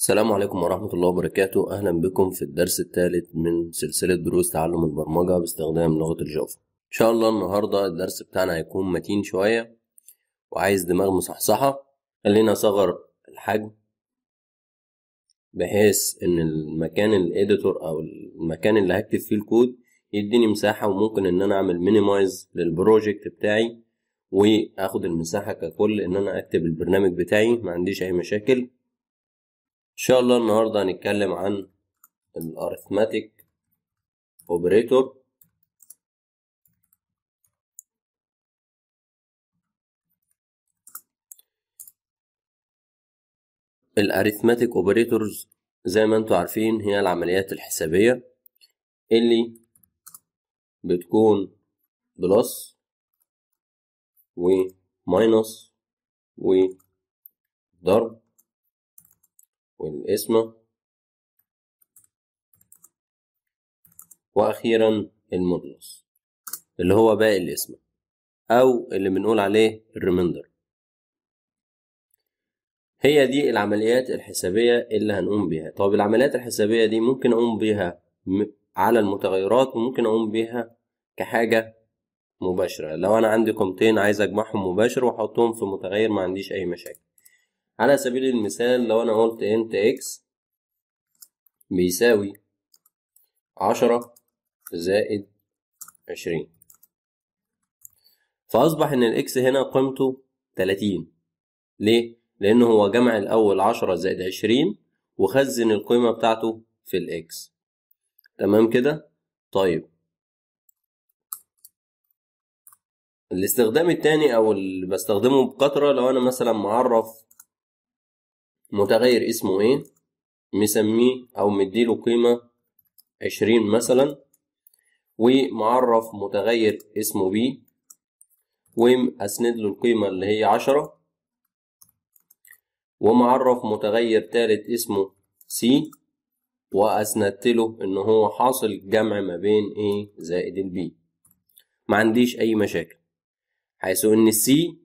السلام عليكم ورحمة الله وبركاته أهلا بكم في الدرس الثالث من سلسلة دروس تعلم البرمجة باستخدام لغة الجافا إن شاء الله النهاردة الدرس بتاعنا هيكون متين شوية وعايز دماغ مصحصحة خلينا أصغر الحجم بحيث إن المكان الإيديتور أو المكان اللي هكتب فيه الكود يديني مساحة وممكن إن أنا أعمل مينيمايز للبروجكت بتاعي وآخد المساحة ككل إن أنا أكتب البرنامج بتاعي معنديش أي مشاكل ان شاء الله النهارده هنتكلم عن الارثماتيك اوبريتور الارثماتيك اوبريتورز زي ما انتم عارفين هي العمليات الحسابيه اللي بتكون بلس وماينس وضرب والقسمة وأخيرا المودلس اللي هو باقي القسمة أو اللي بنقول عليه الريمندر هي دي العمليات الحسابية اللي هنقوم بيها طب العمليات الحسابية دي ممكن أقوم بيها على المتغيرات وممكن أقوم بيها كحاجة مباشرة لو أنا عندي قيمتين عايز أجمعهم مباشر وأحطهم في متغير ما عنديش أي مشاكل على سبيل المثال لو أنا قلت إنت إكس بيساوي عشرة زائد عشرين فأصبح إن الإكس هنا قيمته تلاتين ليه؟ لأنه هو جمع الأول عشرة زائد عشرين وخزن القيمة بتاعته في الإكس تمام كده؟ طيب الاستخدام التاني أو اللي بستخدمه بكثرة لو أنا مثلا معرف متغير اسمه ايه مسميه او مديله قيمة عشرين مثلا ومعرف متغير اسمه بي واسند له القيمة اللي هي عشرة ومعرف متغير تالت اسمه سي واسندت له ان هو حاصل جمع ما بين ايه زائد البي ما عنديش اي مشاكل حيث ان السي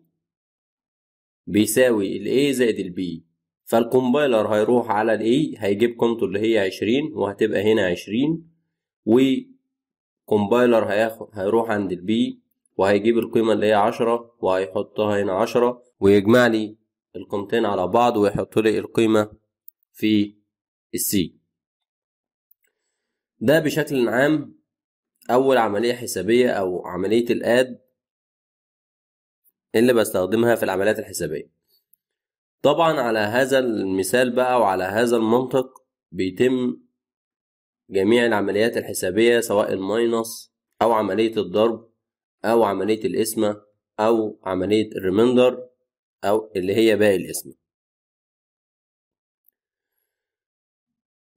بيساوي الايه زائد البي فالكومبايلر هيروح على الاي هيجيب قيمته اللي هي 20 وهتبقى هنا 20 وكومبايلر هياخد هيروح عند البي وهيجيب القيمة اللي هي 10 وهيحطها هنا 10 ويجمع لي القيمتين على بعض ويحط لي القيمة في السي ده بشكل عام أول عملية حسابية أو عملية الآد اللي بستخدمها في العمليات الحسابية طبعا على هذا المثال بقى وعلى هذا المنطق بيتم جميع العمليات الحسابية سواء الماينس أو عملية الضرب أو عملية القسمة أو عملية الريمندر أو اللي هي باقي القسمة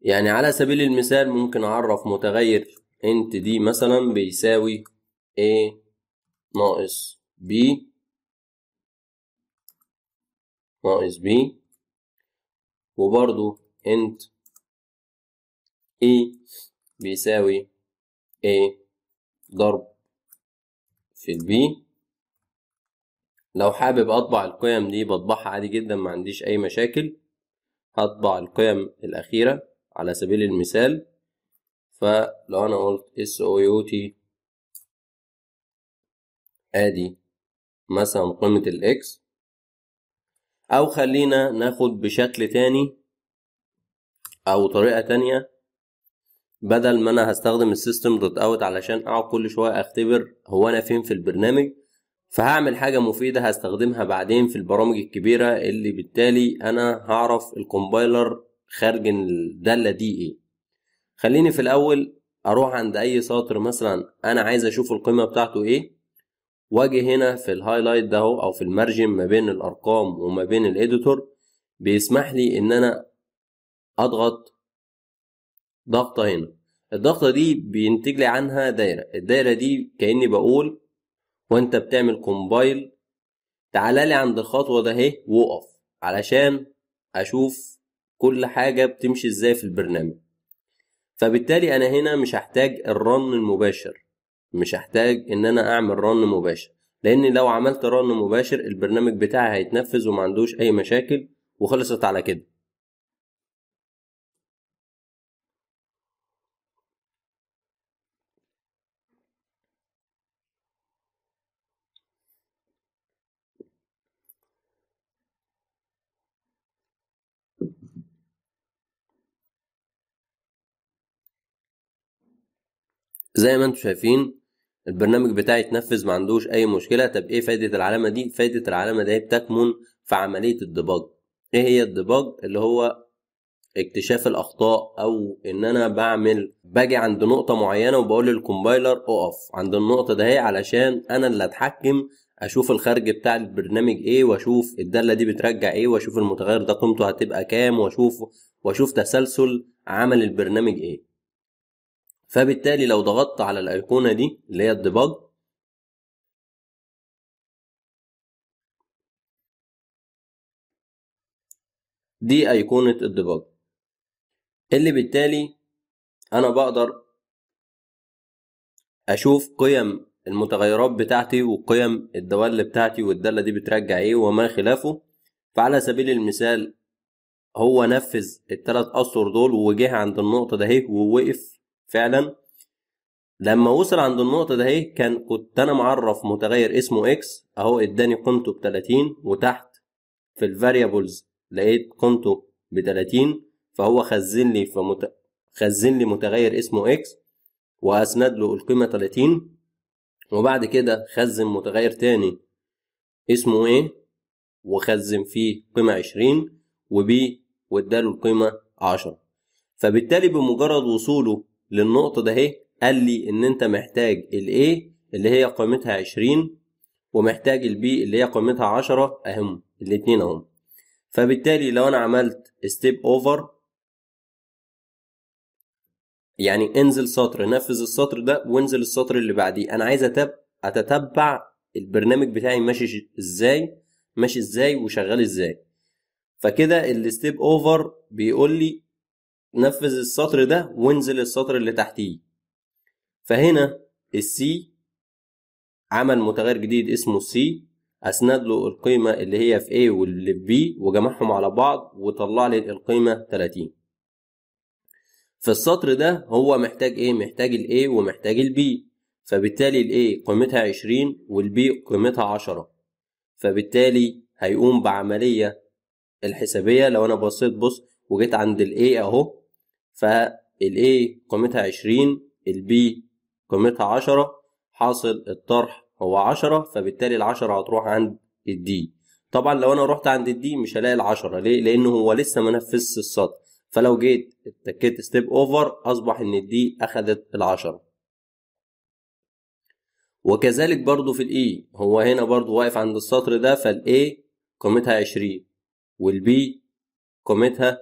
يعني على سبيل المثال ممكن أعرف متغير انت دي مثلا بيساوي A ناقص B ناقص بي وبرضو int e بيساوي a ضرب في البي لو حابب اطبع القيم دي بطبعها عادي جدا ما عنديش اي مشاكل هطبع القيم الاخيرة على سبيل المثال فلو انا قلت اس او يو تي ادي مثلا قيمة الاكس او خلينا ناخد بشكل تاني او طريقة تانية بدل ما انا هستخدم السيستم دوت اوت علشان اقعد كل شوية اختبر هو انا فين في البرنامج فهعمل حاجة مفيدة هستخدمها بعدين في البرامج الكبيرة اللي بالتالي انا هعرف الكومبايلر خارج الدالة دي ايه خليني في الاول اروح عند اي سطر مثلا انا عايز اشوف القيمة بتاعته ايه واجي هنا في الهايلايت ده او في المارجن ما بين الارقام وما بين الاديتور بيسمح لي ان انا اضغط ضغطه هنا الضغطه دي بينتج لي عنها دايره الدايره دي كاني بقول وانت بتعمل كومبايل تعال لي عند الخطوه ده اهي وقف علشان اشوف كل حاجه بتمشي ازاي في البرنامج فبالتالي انا هنا مش هحتاج الرن المباشر مش هحتاج ان انا اعمل رن مباشر لان لو عملت رن مباشر البرنامج بتاعي هيتنفذ ومعندوش اي مشاكل وخلصت على كده زي ما انتم شايفين البرنامج بتاعي اتنفذ ما عندوش اي مشكله طب ايه فائده العلامه دي فائده العلامه دي بتكمن في عمليه الديباج ايه هي الديباج اللي هو اكتشاف الاخطاء او ان انا بعمل باجي عند نقطه معينه وبقول للكومبايلر اقف عند النقطه ده علشان انا اللي اتحكم اشوف الخارج بتاع البرنامج ايه واشوف الداله دي بترجع ايه واشوف المتغير ده قيمته هتبقى كام واشوف واشوف تسلسل عمل البرنامج ايه فبالتالي لو ضغطت على الايقونه دي اللي هي الديباج دي ايقونه الديباج اللي بالتالي انا بقدر اشوف قيم المتغيرات بتاعتي وقيم الدوال بتاعتي والداله دي بترجع ايه وما خلافه فعلى سبيل المثال هو نفذ الثلاث اسطر دول وجه عند النقطه ده ووقف فعلا لما وصل عند النقطة ده اهي كان كنت أنا معرف متغير اسمه إكس أهو إداني قيمته ب 30 وتحت في الفاريبلز لقيت قيمته ب 30 فهو خزن لي فمت... خزن لي متغير اسمه إكس وأسند له القيمة 30 وبعد كده خزن متغير تاني اسمه ايه وخزن فيه قيمة 20 وبي واداله القيمة 10 فبالتالي بمجرد وصوله للنقطة ده اهي قال لي ان انت محتاج ال A اللي هي قيمتها 20 ومحتاج ال B اللي هي قيمتها 10 اهم الاتنين اهم فبالتالي لو انا عملت ستيب اوفر يعني انزل سطر نفذ السطر ده وانزل السطر اللي بعديه انا عايز أتب... اتتبع البرنامج بتاعي ماشي ازاي ماشي ازاي وشغال ازاي فكده الستيب اوفر بيقول لي نفذ السطر ده وانزل السطر اللي تحتيه فهنا السي عمل متغير جديد اسمه سي اسند له القيمه اللي هي في A واللي في B وجمعهم على بعض وطلع لي القيمه 30 في السطر ده هو محتاج ايه محتاج A ومحتاج B فبالتالي A قيمتها 20 B قيمتها 10 فبالتالي هيقوم بعمليه الحسابيه لو انا بصيت بص وجيت عند A اهو A قيمتها 20 B قيمتها 10 حاصل الطرح هو 10 فبالتالي ال 10 هتروح عند D طبعا لو انا رحت عند D مش هلاقي ال 10 ليه؟ لان هو لسه ما نفذش السطر فلو جيت اتكيت ستيب اوفر اصبح ان D اخذت ال 10 وكذلك برضو في الاي e، هو هنا برضو واقف عند السطر ده فالاي قيمتها 20 والبي قيمتها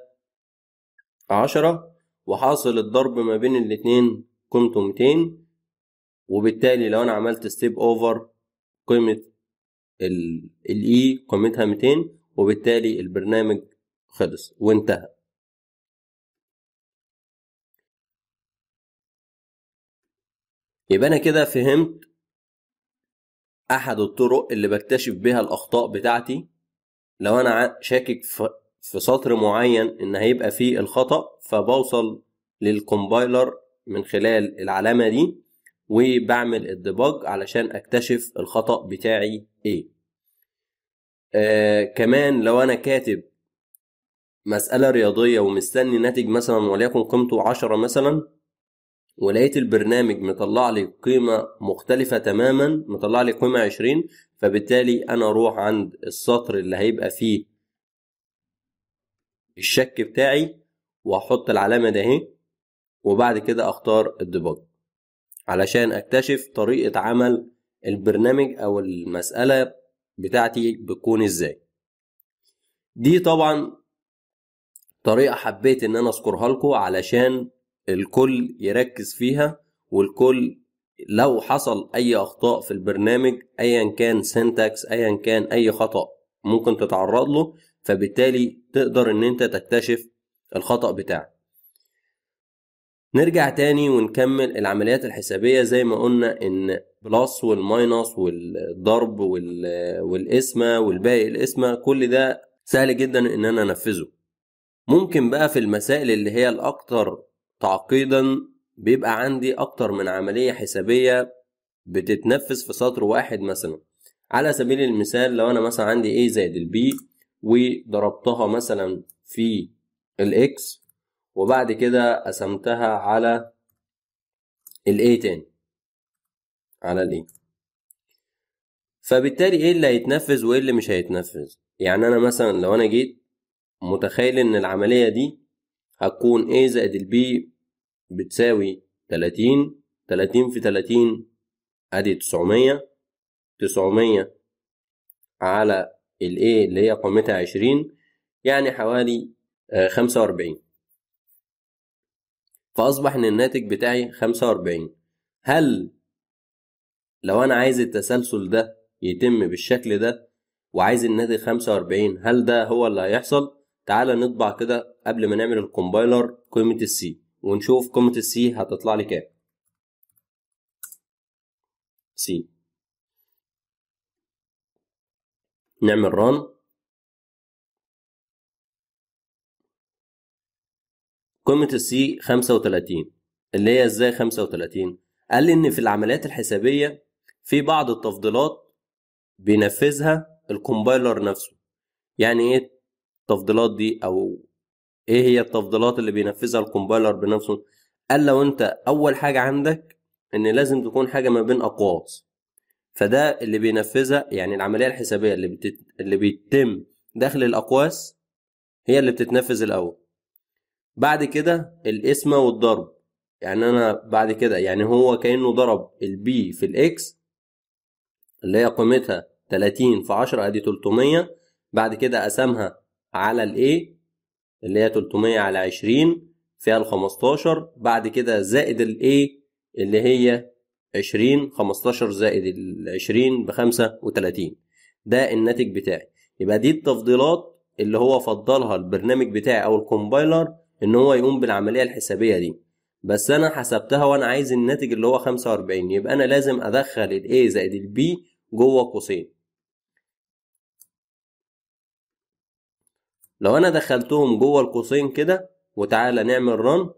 10 وحاصل الضرب ما بين الاتنين قيمته 200 وبالتالي لو انا عملت ستيب اوفر قيمة الاي e قيمتها 200 وبالتالي البرنامج خلص وانتهى يبقى انا كده فهمت احد الطرق اللي بكتشف بها الاخطاء بتاعتي لو انا شاكك في في سطر معين ان هيبقى فيه الخطأ فبوصل للكومبايلر من خلال العلامة دي وبعمل الديباج علشان اكتشف الخطأ بتاعي ايه آه كمان لو انا كاتب مسألة رياضية ومستني ناتج مثلا وليكن قيمته عشرة مثلا ولقيت البرنامج مطلع لي قيمة مختلفة تماما مطلع لي قيمة عشرين فبالتالي أنا أروح عند السطر اللي هيبقى فيه الشك بتاعي واحط العلامة ده اهي وبعد كده اختار الديباج علشان اكتشف طريقة عمل البرنامج او المسألة بتاعتي بتكون ازاي دي طبعا طريقة حبيت ان انا اذكرها لكم علشان الكل يركز فيها والكل لو حصل اي اخطاء في البرنامج ايا كان سنتكس ايا كان اي خطأ ممكن تتعرض له فبالتالي تقدر ان انت تكتشف الخطأ بتاعك نرجع تاني ونكمل العمليات الحسابية زي ما قلنا ان بلس والماينس والضرب والقسمة والباقي القسمة كل ده سهل جدا ان انا انفذه ممكن بقى في المسائل اللي هي الاكثر تعقيدا بيبقى عندي اكتر من عملية حسابية بتتنفذ في سطر واحد مثلا على سبيل المثال لو انا مثلا عندي a زائد البي وضربتها مثلا في الاكس وبعد كده قسمتها على الاي تاني على الاي فبالتالي ايه اللي هيتنفذ وايه اللي مش هيتنفذ يعني انا مثلا لو انا جيت متخيل ان العملية دي هتكون a زائد البي بتساوي تلاتين تلاتين في تلاتين ادي تسعمية تسعمية على A اللي هي قيمتها 20 يعني حوالي 45 آه، فاصبح ان الناتج بتاعي 45 هل لو انا عايز التسلسل ده يتم بالشكل ده وعايز الناتج 45 هل ده هو اللي هيحصل تعالى نطبع كده قبل ما نعمل الكومبايلر قيمة السي ونشوف قيمة السي هتطلع لي كام سي نعمل run قيمة السي 35 اللي هي ازاي 35 قال لي ان في العمليات الحسابية في بعض التفضيلات بينفذها الكومبايلر نفسه يعني ايه التفضيلات دي او ايه هي التفضيلات اللي بينفذها الكومبايلر بنفسه قال لو انت اول حاجة عندك ان لازم تكون حاجة ما بين اقواس فده اللي بينفذها يعني العمليه الحسابيه اللي بتت... اللي بيتم داخل الاقواس هي اللي بتتنفذ الاول بعد كده القسمه والضرب يعني انا بعد كده يعني هو كانه ضرب البي في الاكس اللي هي قيمتها 30 في 10 ادي 300 بعد كده قسمها على الاي اللي هي 300 على 20 فيها ال 15 بعد كده زائد الاي اللي هي 20 15 زائد ال 20 ب 35 ده الناتج بتاعي يبقى دي التفضيلات اللي هو فضلها البرنامج بتاعي او الكومبايلر ان هو يقوم بالعمليه الحسابيه دي بس انا حسبتها وانا عايز الناتج اللي هو 45 يبقى انا لازم ادخل ال A زائد ال B جوه قوسين لو انا دخلتهم جوه القوسين كده وتعالى نعمل رن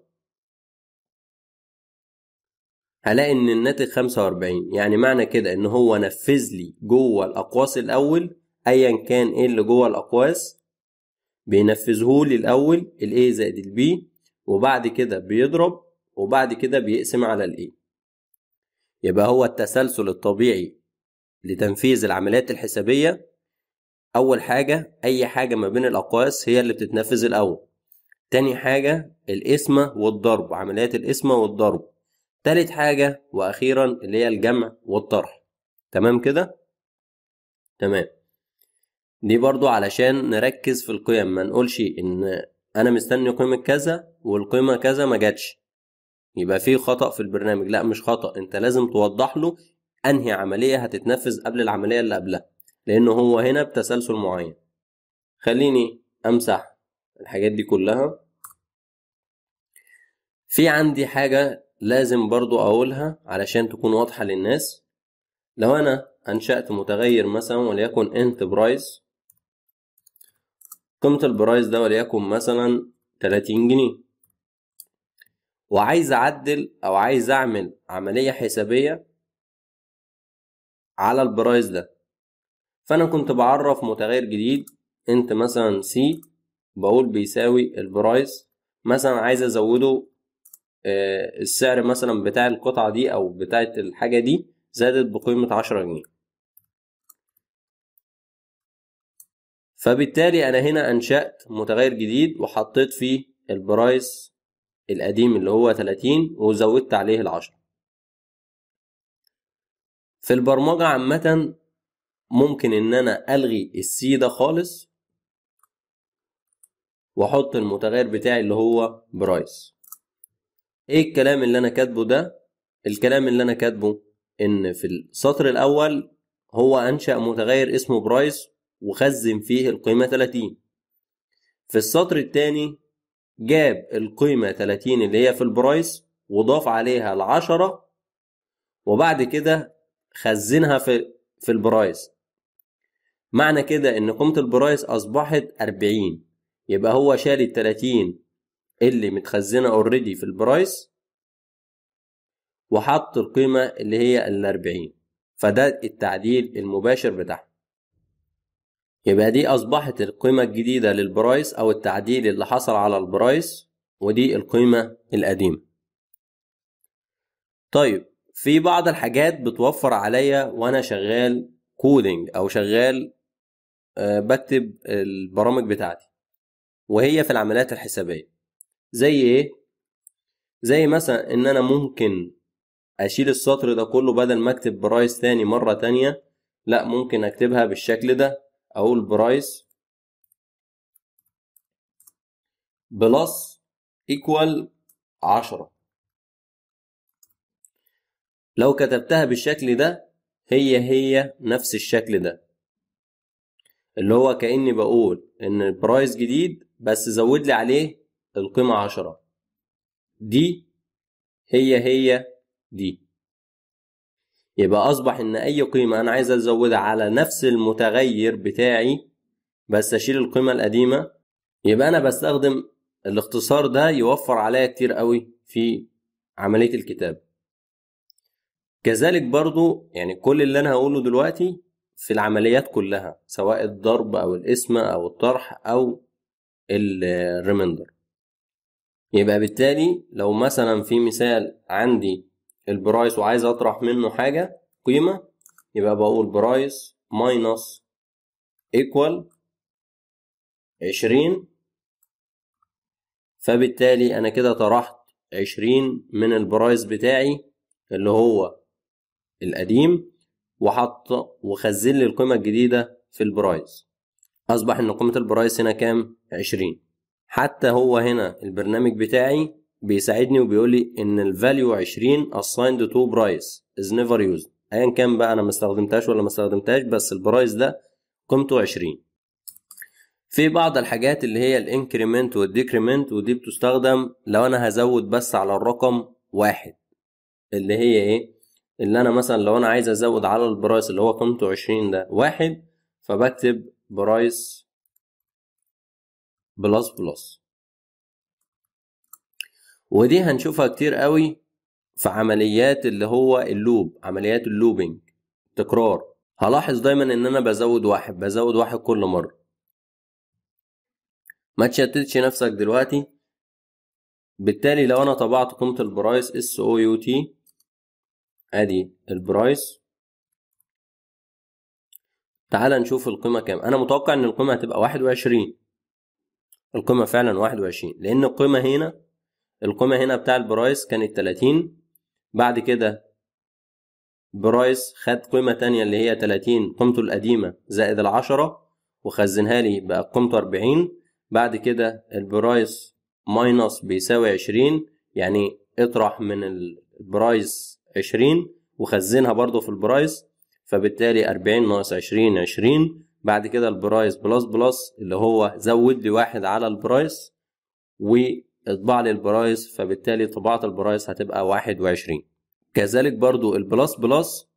هلاقي ان الناتج 45 يعني معنى كده ان هو نفذ لي جوه الاقواس الاول ايا كان ايه اللي جوه الاقواس بينفذه لي الاول الاي زائد البي وبعد كده بيضرب وبعد كده بيقسم على الاي يبقى هو التسلسل الطبيعي لتنفيذ العمليات الحسابية أول حاجة أي حاجة ما بين الأقواس هي اللي بتتنفذ الأول تاني حاجة القسمة والضرب عمليات القسمة والضرب تالت حاجة وأخيرا اللي هي الجمع والطرح تمام كده تمام دي برضو علشان نركز في القيم ما نقولش إن أنا مستني قيمة كذا والقيمة كذا ما جاتش يبقى في خطأ في البرنامج لا مش خطأ أنت لازم توضح له أنهي عملية هتتنفذ قبل العملية اللي قبلها لأن هو هنا بتسلسل معين خليني أمسح الحاجات دي كلها في عندي حاجة لازم برضو أقولها علشان تكون واضحة للناس لو أنا أنشأت متغير مثلا وليكن انت برايس قيمة البرايس ده وليكن مثلا تلاتين جنيه وعايز أعدل أو عايز أعمل عملية حسابية على البرايس ده فأنا كنت بعرف متغير جديد انت مثلا سي بقول بيساوي البرايس مثلا عايز أزوده آه، السعر مثلا بتاع القطعة دي أو بتاعة الحاجة دي زادت بقيمة عشرة جنيه فبالتالي أنا هنا أنشأت متغير جديد وحطيت فيه البرايس القديم اللي هو تلاتين وزودت عليه العشرة في البرمجة عامة ممكن إن أنا ألغي السي ده خالص وأحط المتغير بتاعي اللي هو برايس ايه الكلام اللي انا كاتبه ده الكلام اللي انا كاتبه ان في السطر الاول هو انشا متغير اسمه برايس وخزن فيه القيمه 30 في السطر الثاني جاب القيمه 30 اللي هي في البرايس وضاف عليها العشرة وبعد كده خزنها في في البرايس معنى كده ان قيمه البرايس اصبحت 40 يبقى هو شال ال 30 اللي متخزنه اوريدي في البرايس وحط القيمه اللي هي ال 40 فده التعديل المباشر بتاعها يبقى دي اصبحت القيمه الجديده للبرايس او التعديل اللي حصل على البرايس ودي القيمه القديمه طيب في بعض الحاجات بتوفر عليا وانا شغال كودينج او شغال آه، بكتب البرامج بتاعتي وهي في العمليات الحسابيه زي ايه زي مثلا ان انا ممكن اشيل السطر ده كله بدل ما اكتب برايس تاني مره تانية لا ممكن اكتبها بالشكل ده اقول برايس بلس ايكوال عشرة لو كتبتها بالشكل ده هي هي نفس الشكل ده اللي هو كأني بقول إن البرايس جديد بس زود لي عليه القيمة عشرة دي هي هي دي يبقى أصبح إن أي قيمة أنا عايز أزودها على نفس المتغير بتاعي بس أشيل القيمة القديمة يبقى أنا بستخدم الاختصار ده يوفر عليا كتير قوي في عملية الكتاب كذلك برضو يعني كل اللي أنا هقوله دلوقتي في العمليات كلها سواء الضرب أو القسمة أو الطرح أو الريمندر يبقى بالتالي لو مثلا في مثال عندي البرايس وعايز اطرح منه حاجة قيمة يبقى بقول برايس ماينس ايكوال عشرين فبالتالي انا كده طرحت عشرين من البرايس بتاعي اللي هو القديم وحط وخزن لي القيمة الجديدة في البرايس أصبح إن قيمة البرايس هنا كام؟ عشرين حتى هو هنا البرنامج بتاعي بيساعدني وبيقول لي ان الفاليو 20 assigned to price is never used ايا كان بقى انا ما استخدمتهاش ولا ما استخدمتهاش بس البرايس ده قيمته 20 في بعض الحاجات اللي هي الانكريمنت والديكريمنت ودي بتستخدم لو انا هزود بس على الرقم واحد اللي هي ايه اللي انا مثلا لو انا عايز ازود على البرايس اللي هو قيمته 20 ده واحد فبكتب برايس بلس بلس ودي هنشوفها كتير قوي في عمليات اللي هو اللوب عمليات اللوبينج تكرار هلاحظ دايما ان انا بزود واحد بزود واحد كل مرة ما تشتتش نفسك دلوقتي بالتالي لو انا طبعت قيمة البرايس اس او يو تي ادي البرايس تعال نشوف القيمة كام انا متوقع ان القيمة هتبقى واحد وعشرين القيمه فعلا 21 لان القيمه هنا القيمه هنا بتاع البرايس كانت 30 بعد كده برايس خد قيمه تانية اللي هي 30 قيمته القديمه زائد العشرة وخزنها لي بقى قيمته 40 بعد كده البرايس ماينص بيساوي 20 يعني اطرح من البرايس 20 وخزنها برضه في البرايس فبالتالي 40 ناقص 20 20 بعد كده البرايس بلس بلس اللي هو زود لي واحد على البرايس واطبع لي البرايس فبالتالي طباعة البرايس هتبقى واحد وعشرين كذلك برضو البلس بلس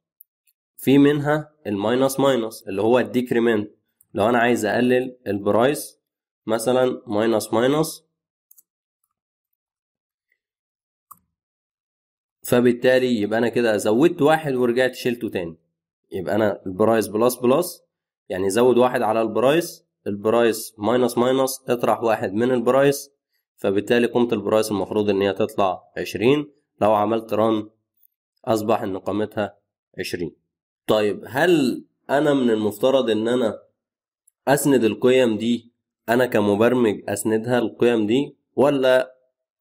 في منها الماينس ماينس اللي هو الديكريمنت لو انا عايز اقلل البرايس مثلا ماينس ماينس فبالتالي يبقى انا كده زودت واحد ورجعت شلته تاني يبقى انا البرايس بلس بلس يعني زود واحد على البرايس البرايس ماينس ماينس اطرح واحد من البرايس فبالتالي قيمة البرايس المفروض ان هي تطلع عشرين لو عملت ران اصبح ان قيمتها عشرين طيب هل انا من المفترض ان انا اسند القيم دي انا كمبرمج اسندها القيم دي ولا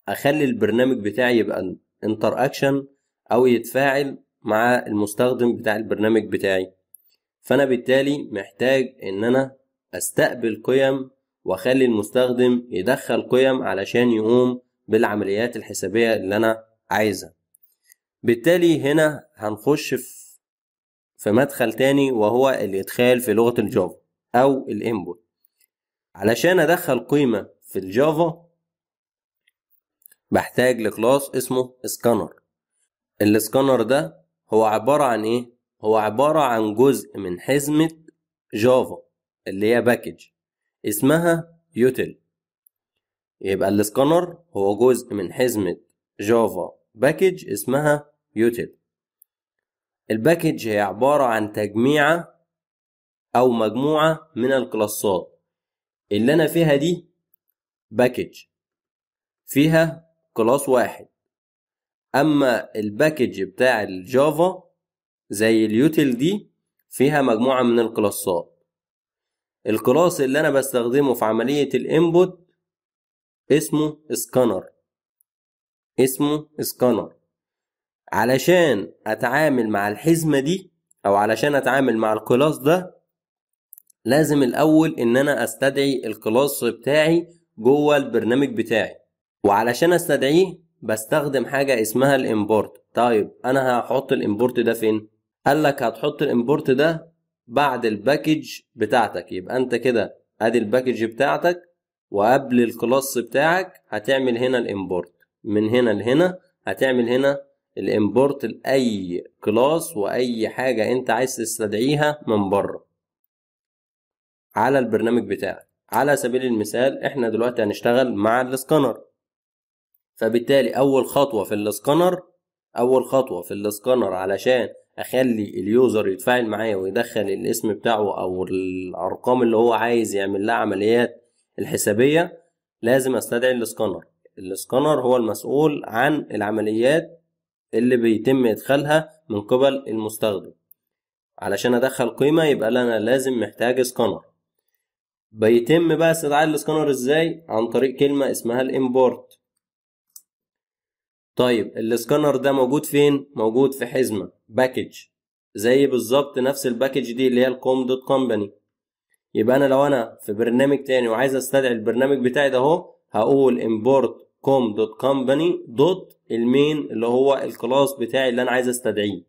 اخلي البرنامج بتاعي يبقى انتر اكشن او يتفاعل مع المستخدم بتاع البرنامج بتاعي فانا بالتالي محتاج ان انا استقبل قيم واخلي المستخدم يدخل قيم علشان يقوم بالعمليات الحسابية اللي انا عايزها بالتالي هنا هنخش في في مدخل تاني وهو الادخال في لغة الجافا او الانبوت علشان ادخل قيمة في الجافا بحتاج لكلاس اسمه سكانر السكانر ده هو عبارة عن ايه هو عبارة عن جزء من حزمة جافا اللي هي باكج اسمها يوتل يبقى الاسكانر هو جزء من حزمة جافا باكج اسمها يوتل الباكج هي عبارة عن تجميعة أو مجموعة من الكلاسات اللي أنا فيها دي باكج فيها كلاس واحد أما الباكج بتاع الجافا زي اليوتيل دي فيها مجموعة من الكلاسات الكلاس اللي أنا بستخدمه في عملية الإنبوت اسمه سكانر اسمه سكانر علشان أتعامل مع الحزمة دي أو علشان أتعامل مع الكلاس ده لازم الأول إن أنا أستدعي الكلاس بتاعي جوه البرنامج بتاعي وعلشان أستدعيه بستخدم حاجة اسمها الإمبورت طيب أنا هحط الإمبورت ده فين؟ قال لك هتحط الامبورت ده بعد الباكج بتاعتك يبقى انت كده ادي الباكج بتاعتك وقبل الكلاس بتاعك هتعمل هنا الامبورت من هنا لهنا هتعمل هنا الامبورت لاي كلاس واي حاجه انت عايز تستدعيها من بره على البرنامج بتاعك على سبيل المثال احنا دلوقتي هنشتغل مع الاسكانر فبالتالي اول خطوه في الاسكانر اول خطوه في الاسكانر علشان اخلي اليوزر يتفاعل معايا ويدخل الاسم بتاعه او الارقام اللي هو عايز يعمل لها عمليات الحسابيه لازم استدعي الاسكانر الاسكانر هو المسؤول عن العمليات اللي بيتم ادخالها من قبل المستخدم علشان ادخل قيمه يبقى انا لازم محتاج اسكانر بيتم بقى استدعاء الاسكانر ازاي عن طريق كلمه اسمها الامبورت طيب السكانر ده موجود فين؟ موجود في حزمه باكج زي بالظبط نفس الباكج دي اللي هي الكوم دوت كومباني يبقى انا لو انا في برنامج تاني وعايز استدعي البرنامج بتاعي ده اهو هقول import com دوت كومباني دوت المين اللي هو الكلاس بتاعي اللي انا عايز استدعيه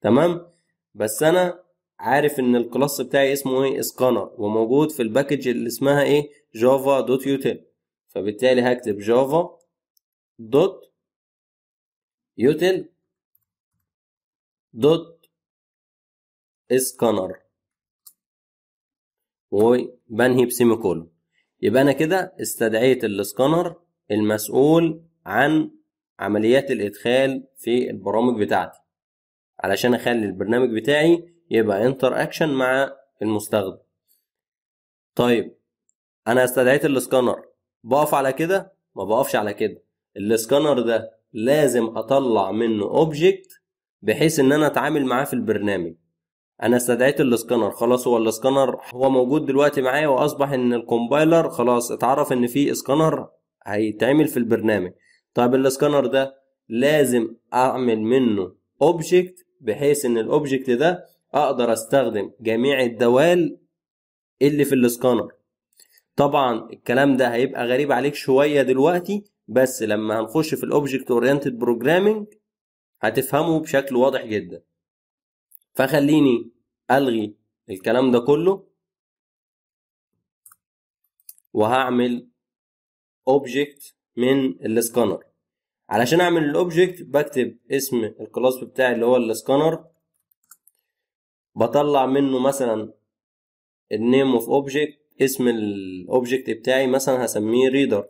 تمام بس انا عارف ان الكلاس بتاعي اسمه ايه اسكانر وموجود في الباكج اللي اسمها ايه جافا دوت يوتيل فبالتالي هكتب جافا دوت يوتيل دوت اسكانر وبنهي بسيمي كولون يبقى انا كده استدعيت الاسكانر المسؤول عن عمليات الادخال في البرامج بتاعتي علشان اخلي البرنامج بتاعي يبقى انتر اكشن مع المستخدم طيب انا استدعيت الاسكانر بقف على كده ما بقفش على كده الاسكانر ده لازم اطلع منه اوبجكت بحيث ان انا اتعامل معاه في البرنامج انا استدعيت الاسكانر خلاص هو الاسكانر هو موجود دلوقتي معايا واصبح ان الكومبايلر خلاص اتعرف ان في اسكانر هيتعمل في البرنامج طيب الاسكانر ده لازم اعمل منه اوبجكت بحيث ان الاوبجكت ده اقدر استخدم جميع الدوال اللي في الاسكانر طبعا الكلام ده هيبقى غريب عليك شويه دلوقتي بس لما هنخش في الاوبجكت اورينتد بروجرامنج هتفهمه بشكل واضح جدا فخليني الغي الكلام ده كله وهعمل اوبجكت من السكانر علشان اعمل الاوبجكت بكتب اسم الكلاس بتاعي اللي هو السكانر بطلع منه مثلا النيم اوف اوبجكت اسم الاوبجكت بتاعي مثلا هسميه ريدر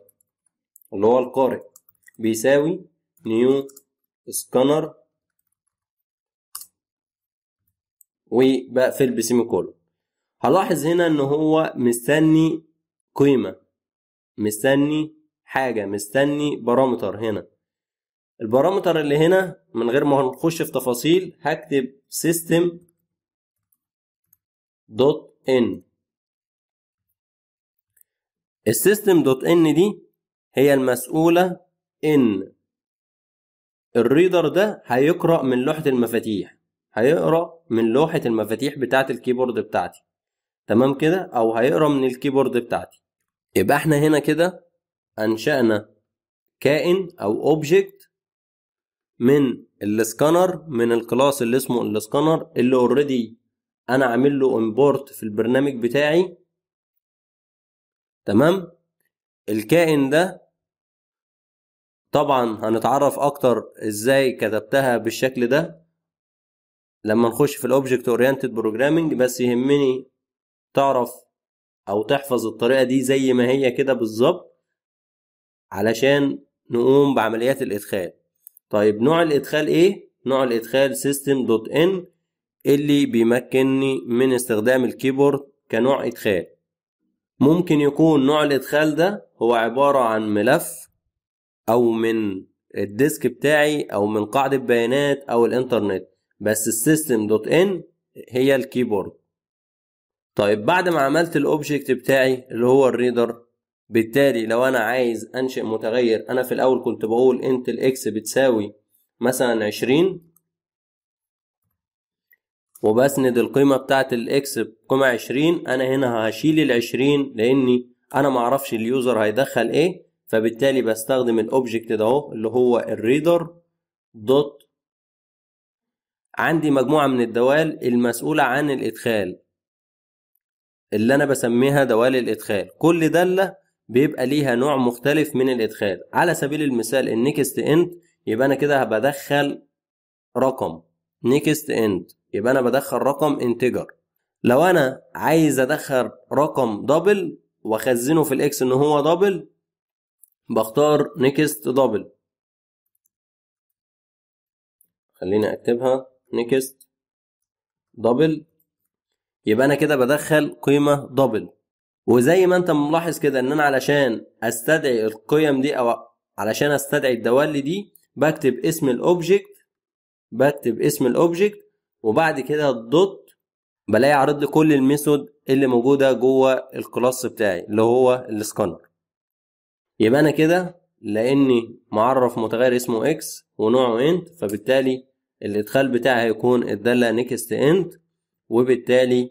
اللي هو القارئ بيساوي نيو سكانر وبقفل بسيمي كولون هلاحظ هنا ان هو مستني قيمة مستني حاجة مستني بارامتر هنا البارامتر اللي هنا من غير ما هنخش في تفاصيل هكتب سيستم دوت ان السيستم دوت ان دي هي المسؤولة إن الريدر ده هيقرأ من لوحة المفاتيح هيقرأ من لوحة المفاتيح بتاعة الكيبورد بتاعتي تمام كده أو هيقرأ من الكيبورد بتاعتي يبقى احنا هنا كده أنشأنا كائن أو أوبجكت من السكانر من الكلاس اللي اسمه السكانر اللي اوريدي انا عامل له امبورت في البرنامج بتاعي تمام الكائن ده طبعا هنتعرف اكتر ازاي كتبتها بالشكل ده لما نخش في الاوبجكت اورينتد بروجرامنج بس يهمني تعرف او تحفظ الطريقه دي زي ما هي كده بالظبط علشان نقوم بعمليات الادخال طيب نوع الادخال ايه نوع الادخال سيستم دوت ان اللي بيمكنني من استخدام الكيبورد كنوع ادخال ممكن يكون نوع الادخال ده هو عباره عن ملف او من الديسك بتاعي او من قاعده بيانات او الانترنت بس السيستم دوت ان هي الكيبورد طيب بعد ما عملت الاوبجكت بتاعي اللي هو الريدر بالتالي لو انا عايز انشئ متغير انا في الاول كنت بقول انت الاكس بتساوي مثلا عشرين وبسند القيمة بتاعت الاكس بقيمة عشرين انا هنا هشيل العشرين لاني انا معرفش اليوزر هيدخل ايه فبالتالي بستخدم الاوبجكت ده اهو اللي هو الريدر دوت عندي مجموعة من الدوال المسؤولة عن الإدخال اللي أنا بسميها دوال الإدخال كل دالة بيبقى ليها نوع مختلف من الإدخال على سبيل المثال النكست إنت يبقى أنا كده بدخل رقم نكست إنت يبقى أنا بدخل رقم انتجر لو أنا عايز أدخل رقم دبل وأخزنه في الإكس إن هو دبل بختار نيكست دبل خليني اكتبها نيكست دبل يبقى انا كده بدخل قيمه دبل وزي ما انت ملاحظ كده ان انا علشان استدعي القيم دي او علشان استدعي الدوال دي بكتب اسم الاوبجكت بكتب اسم الاوبجكت وبعد كده الدوت بلاقي عرض كل الميثود اللي موجوده جوه الكلاس بتاعي اللي هو السكانر يبقى انا كده لاني معرف متغير اسمه اكس ونوعه انت فبالتالي الادخال بتاعي هيكون الداله نيكست انت وبالتالي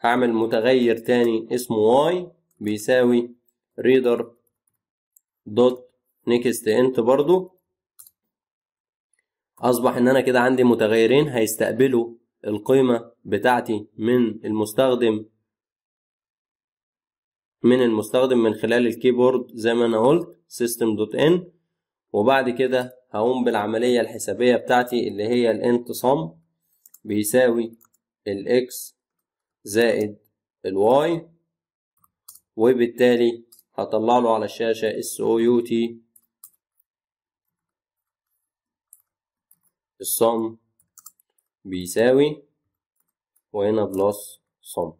هعمل متغير تاني اسمه واي بيساوي ريدر دوت نيكست انت برضو اصبح ان انا كده عندي متغيرين هيستقبلوا القيمه بتاعتي من المستخدم من المستخدم من خلال الكيبورد زي ما انا قلت system.in وبعد كده هقوم بالعملية الحسابية بتاعتي اللي هي الانقسام بيساوي الاكس زائد الواي وبالتالي هطلع له على الشاشة اس او يو تي الصم بيساوي وهنا بلس صم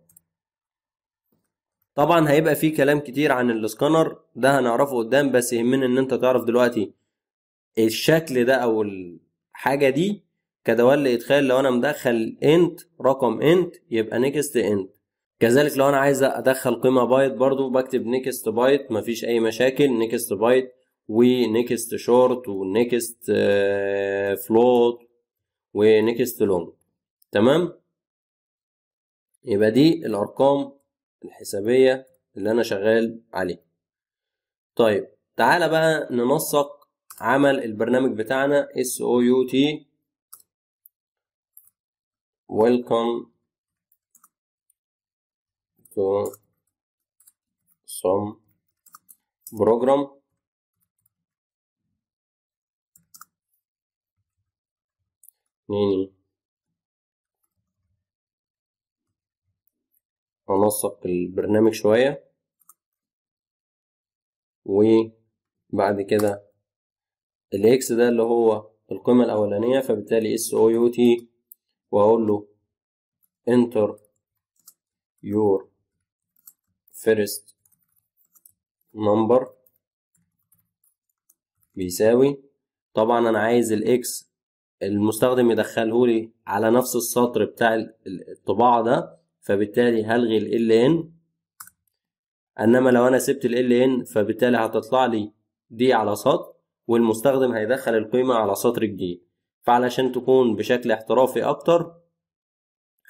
طبعا هيبقى فيه كلام كتير عن السكانر ده هنعرفه قدام بس يهمنا ان انت تعرف دلوقتي الشكل ده او الحاجه دي كدوال لادخال لو انا مدخل انت رقم انت يبقى نيكست انت كذلك لو انا عايز ادخل قيمه بايت برضو بكتب نيكست بايت مفيش اي مشاكل نيكست بايت ونيكست شورت ونيكست فلوت ونيكست لونج تمام يبقى دي الارقام الحسابية اللي أنا شغال عليه طيب تعالى بقى ننسق عمل البرنامج بتاعنا SOUT Welcome to some program نيني هنسق البرنامج شوية وبعد كده الاكس ده اللي هو القيمة الأولانية فبالتالي اس او يو تي وأقول له enter your first number بيساوي طبعا أنا عايز الاكس المستخدم يدخله لي على نفس السطر بتاع الطباعة ده فبالتالي هلغي ال LN انما لو انا سبت ال LN فبالتالي هتطلع لي دي على سطر والمستخدم هيدخل القيمة على سطر جديد فعلشان تكون بشكل احترافي اكتر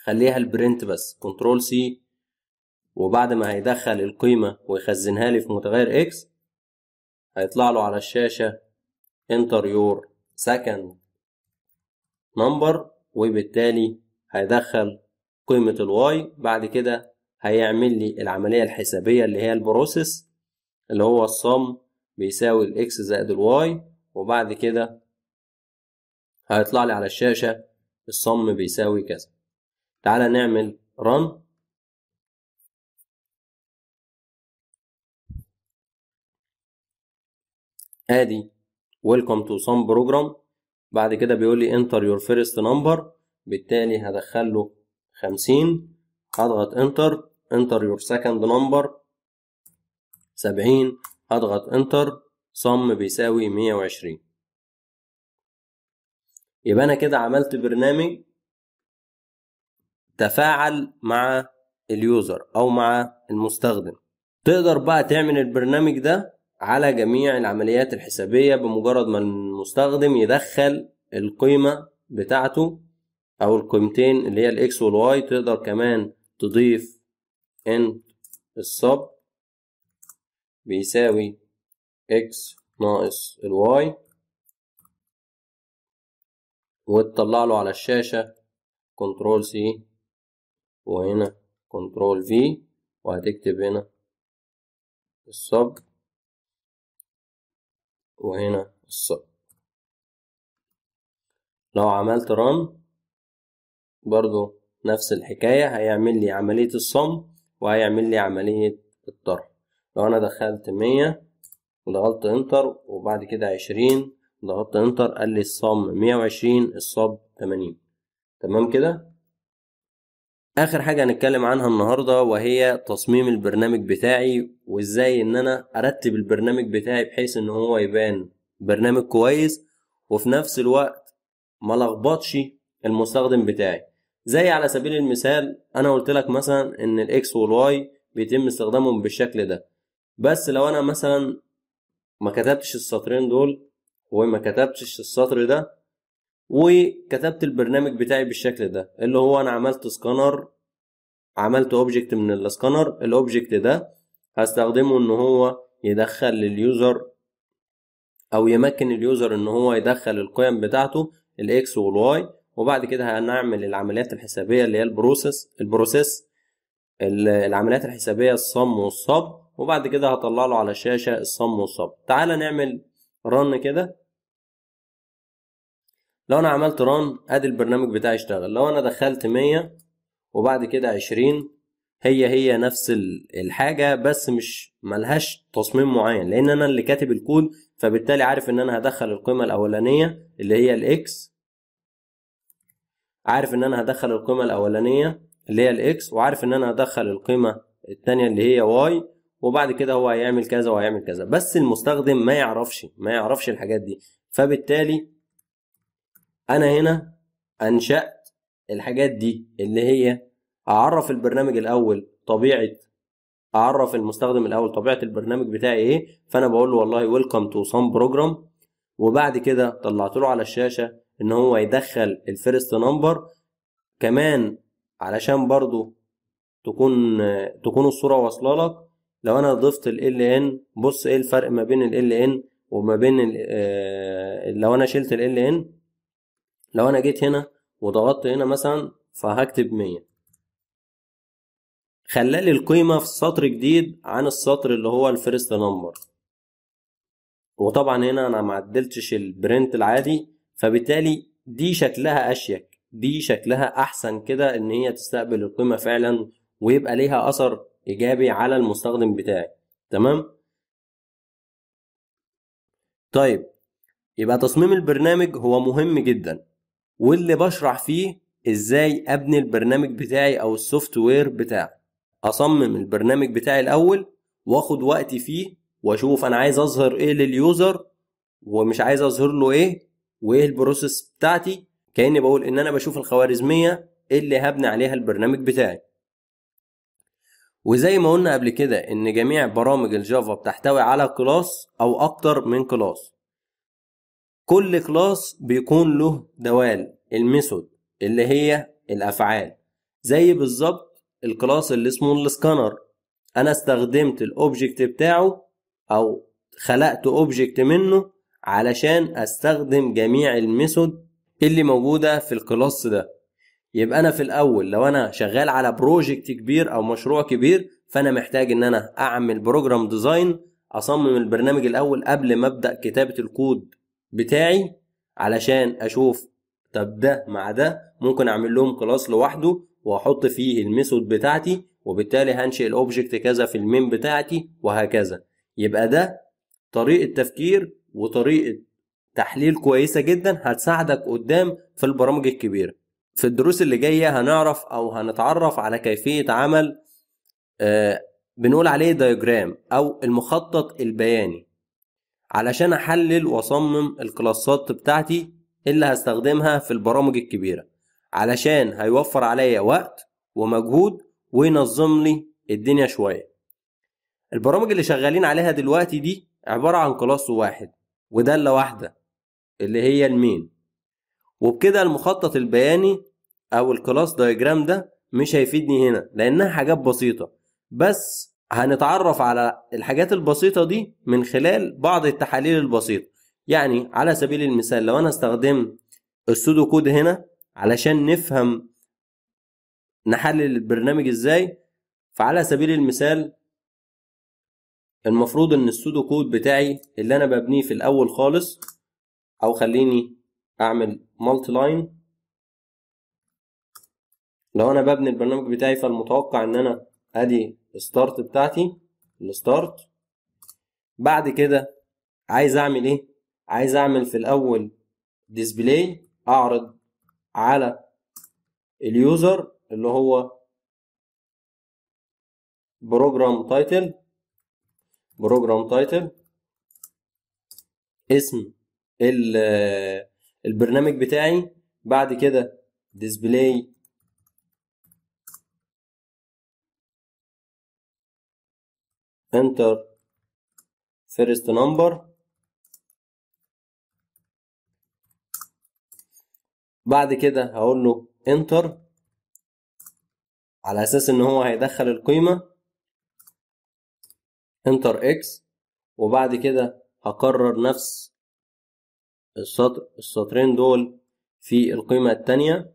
خليها البرنت بس كنترول سي وبعد ما هيدخل القيمة ويخزنها لي في متغير اكس هيطلع له على الشاشة انتر يور سكند نمبر وبالتالي هيدخل قيمة الواي بعد كده هيعمل لي العملية الحسابية اللي هي البروسيس اللي هو الصم بيساوي الاكس زائد الواي وبعد كده هيطلع لي على الشاشة الصم بيساوي كذا تعالى نعمل run ادي ويلكم تو صم بروجرام بعد كده بيقول لي انتر يور فيرست نمبر بالتالي هدخل له خمسين هضغط انتر انتر يور سكند نمبر سبعين هضغط انتر صم بيساوي مية وعشرين يبقى انا كده عملت برنامج تفاعل مع اليوزر او مع المستخدم تقدر بقى تعمل البرنامج ده على جميع العمليات الحسابية بمجرد ما المستخدم يدخل القيمة بتاعته او القيمتين اللي هي الاكس والواي تقدر كمان تضيف انت الصب بيساوي اكس ناقص الواي وتطلع له على الشاشة كنترول سي وهنا كنترول في وهتكتب هنا الصب وهنا الصب لو عملت رن برضو نفس الحكاية هيعمل لي عملية الصم وهيعمل لي عملية الطرح لو أنا دخلت مية وضغطت انتر وبعد كده عشرين ضغطت انتر قال لي الصم مية وعشرين الصب تمانين تمام كده آخر حاجة هنتكلم عنها النهاردة وهي تصميم البرنامج بتاعي وإزاي إن أنا أرتب البرنامج بتاعي بحيث إن هو يبان برنامج كويس وفي نفس الوقت ملخبطش المستخدم بتاعي زي على سبيل المثال انا قلت لك مثلا ان الاكس والواي بيتم استخدامهم بالشكل ده بس لو انا مثلا ما كتبتش السطرين دول وما كتبتش السطر ده وكتبت البرنامج بتاعي بالشكل ده اللي هو انا عملت سكانر عملت اوبجكت من السكانر الاوبجكت ده هستخدمه ان هو يدخل لليوزر او يمكن اليوزر ان هو يدخل القيم بتاعته الاكس والواي وبعد كده هنعمل العمليات الحسابيه اللي هي البروسيس البروسيس العمليات الحسابيه الصم والصب وبعد كده هطلع له على الشاشه الصم والصب تعالى نعمل رن كده لو انا عملت ران ادي البرنامج بتاعي اشتغل لو انا دخلت 100 وبعد كده 20 هي هي نفس الحاجه بس مش ملهاش تصميم معين لان انا اللي كاتب الكود فبالتالي عارف ان انا هدخل القيمه الاولانيه اللي هي الاكس عارف ان انا هدخل القيمه الاولانيه اللي هي الاكس وعارف ان انا هدخل القيمه الثانيه اللي هي واي وبعد كده هو هيعمل كذا وهيعمل كذا بس المستخدم ما يعرفش ما يعرفش الحاجات دي فبالتالي انا هنا انشات الحاجات دي اللي هي اعرف البرنامج الاول طبيعه اعرف المستخدم الاول طبيعه البرنامج بتاعي ايه فانا بقول له والله ويلكم تو سام بروجرام وبعد كده طلعت له على الشاشه ان هو يدخل الفيرست نمبر كمان علشان برضو تكون تكون الصوره واصله لك لو انا ضفت ال ان بص ايه الفرق ما بين ال ان وما بين ال آه، لو انا شلت ال ان لو انا جيت هنا وضغطت هنا مثلا فهكتب 100 خلى لي القيمه في سطر جديد عن السطر اللي هو الفيرست نمبر وطبعا هنا انا ما عدلتش البرنت العادي فبالتالي دي شكلها اشيك دي شكلها احسن كده ان هي تستقبل القيمه فعلا ويبقى ليها اثر ايجابي على المستخدم بتاعي تمام طيب يبقى تصميم البرنامج هو مهم جدا واللي بشرح فيه ازاي ابني البرنامج بتاعي او السوفت وير بتاعي اصمم البرنامج بتاعي الاول واخد وقتي فيه واشوف انا عايز اظهر ايه لليوزر ومش عايز اظهر له ايه وايه البروسيس بتاعتي كاني بقول ان انا بشوف الخوارزميه اللي هبني عليها البرنامج بتاعي وزي ما قلنا قبل كده ان جميع برامج الجافا بتحتوي على كلاس او اكتر من كلاس كل كلاس بيكون له دوال الميثود اللي هي الافعال زي بالظبط الكلاس اللي اسمه السكانر انا استخدمت الاوبجكت بتاعه او خلقت اوبجكت منه علشان استخدم جميع الميثود اللي موجودة في الكلاس ده يبقى انا في الاول لو انا شغال على بروجكت كبير او مشروع كبير فانا محتاج ان انا اعمل بروجرام ديزاين اصمم البرنامج الاول قبل ما ابدا كتابه الكود بتاعي علشان اشوف طب ده مع ده ممكن اعمل لهم كلاس لوحده واحط فيه الميثود بتاعتي وبالتالي هنشئ الاوبجكت كذا في المين بتاعتي وهكذا يبقى ده طريقه تفكير وطريقه تحليل كويسه جدا هتساعدك قدام في البرامج الكبيره في الدروس اللي جايه هنعرف او هنتعرف على كيفيه عمل آه، بنقول عليه دايجرام او المخطط البياني علشان احلل واصمم الكلاسات بتاعتي اللي هستخدمها في البرامج الكبيره علشان هيوفر عليا وقت ومجهود وينظم لي الدنيا شويه البرامج اللي شغالين عليها دلوقتي دي عباره عن كلاس واحد ودالة واحدة اللي هي المين وبكده المخطط البياني أو الكلاس دايجرام ده مش هيفيدني هنا لأنها حاجات بسيطة بس هنتعرف على الحاجات البسيطة دي من خلال بعض التحاليل البسيطة يعني على سبيل المثال لو أنا استخدمت السودو كود هنا علشان نفهم نحلل البرنامج ازاي فعلى سبيل المثال المفروض ان السودو كود بتاعي اللي انا ببنيه في الاول خالص او خليني اعمل مالتي لاين لو انا ببني البرنامج بتاعي فالمتوقع ان انا ادي الستارت بتاعتي الستارت بعد كده عايز اعمل ايه عايز اعمل في الاول ديسبلاي اعرض على اليوزر اللي هو بروجرام تايتل بروجرام تايتل اسم البرنامج بتاعي بعد كده ديسبلاي انتر فيرست نمبر بعد كده هقول له انتر على اساس ان هو هيدخل القيمه انتر اكس وبعد كده هكرر نفس السطر السطرين دول في القيمة التانية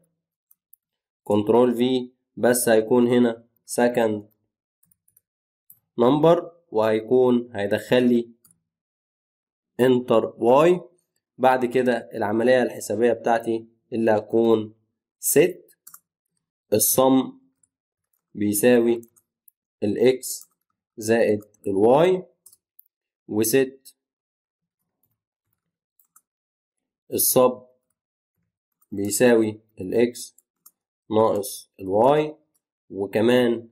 كنترول في بس هيكون هنا سكند نمبر وهيكون هيدخل لي انتر واي بعد كده العملية الحسابية بتاعتي اللي هتكون ست الصم بيساوي الاكس زائد الواي وست الصب بيساوي الاكس ناقص الواي وكمان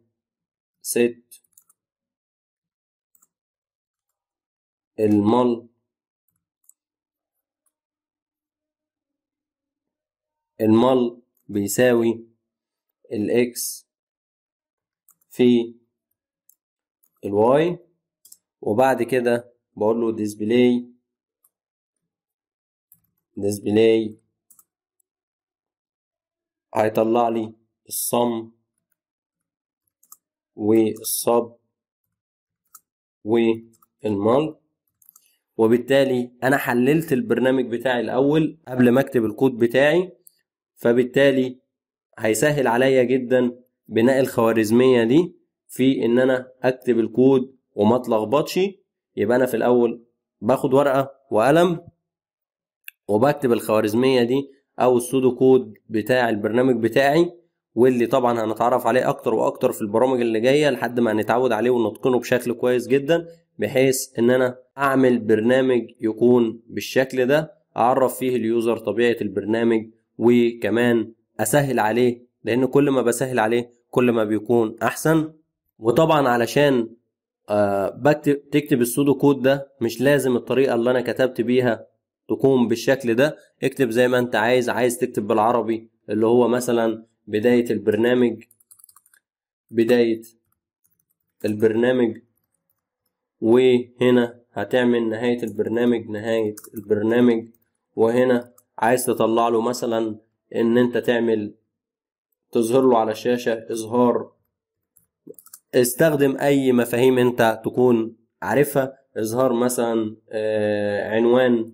ست المل المل بيساوي الاكس في الواي وبعد كده بقول له display display هيطلع لي الصم والصب والمال وبالتالي انا حللت البرنامج بتاعي الاول قبل ما اكتب الكود بتاعي فبالتالي هيسهل عليا جدا بناء الخوارزميه دي في ان انا اكتب الكود وما اتلخبطش يبقى انا في الاول باخد ورقه وقلم وبكتب الخوارزميه دي او السودو كود بتاع البرنامج بتاعي واللي طبعا هنتعرف عليه اكتر واكتر في البرامج اللي جايه لحد ما نتعود عليه ونتقنه بشكل كويس جدا بحيث ان انا اعمل برنامج يكون بالشكل ده اعرف فيه اليوزر طبيعه البرنامج وكمان اسهل عليه لان كل ما بسهل عليه كل ما بيكون احسن وطبعا علشان آه، بكتب تكتب السودو كود ده مش لازم الطريقه اللي انا كتبت بيها تكون بالشكل ده اكتب زي ما انت عايز عايز تكتب بالعربي اللي هو مثلا بدايه البرنامج بدايه البرنامج وهنا هتعمل نهايه البرنامج نهايه البرنامج وهنا عايز تطلع له مثلا ان انت تعمل تظهر له على الشاشه اظهار استخدم اي مفاهيم انت تكون عارفها اظهار مثلا آه، عنوان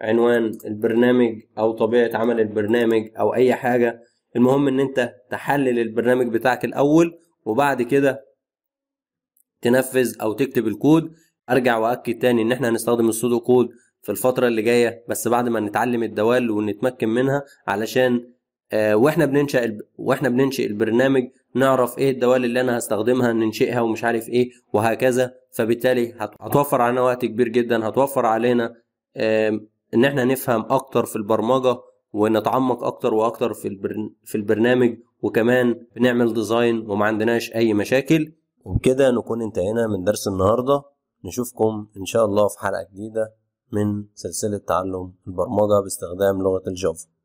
عنوان البرنامج او طبيعه عمل البرنامج او اي حاجه المهم ان انت تحلل البرنامج بتاعك الاول وبعد كده تنفذ او تكتب الكود ارجع واكد تاني ان احنا هنستخدم السودو كود في الفتره اللي جايه بس بعد ما نتعلم الدوال ونتمكن منها علشان آه، واحنا بننشا واحنا بننشئ البرنامج نعرف ايه الدوال اللي انا هستخدمها ننشئها ومش عارف ايه وهكذا فبالتالي هتوفر علينا وقت كبير جدا هتوفر علينا ان احنا نفهم اكتر في البرمجه ونتعمق اكتر واكتر في في البرنامج وكمان بنعمل ديزاين وما عندناش اي مشاكل وبكده نكون انتهينا من درس النهارده نشوفكم ان شاء الله في حلقه جديده من سلسله تعلم البرمجه باستخدام لغه الجافا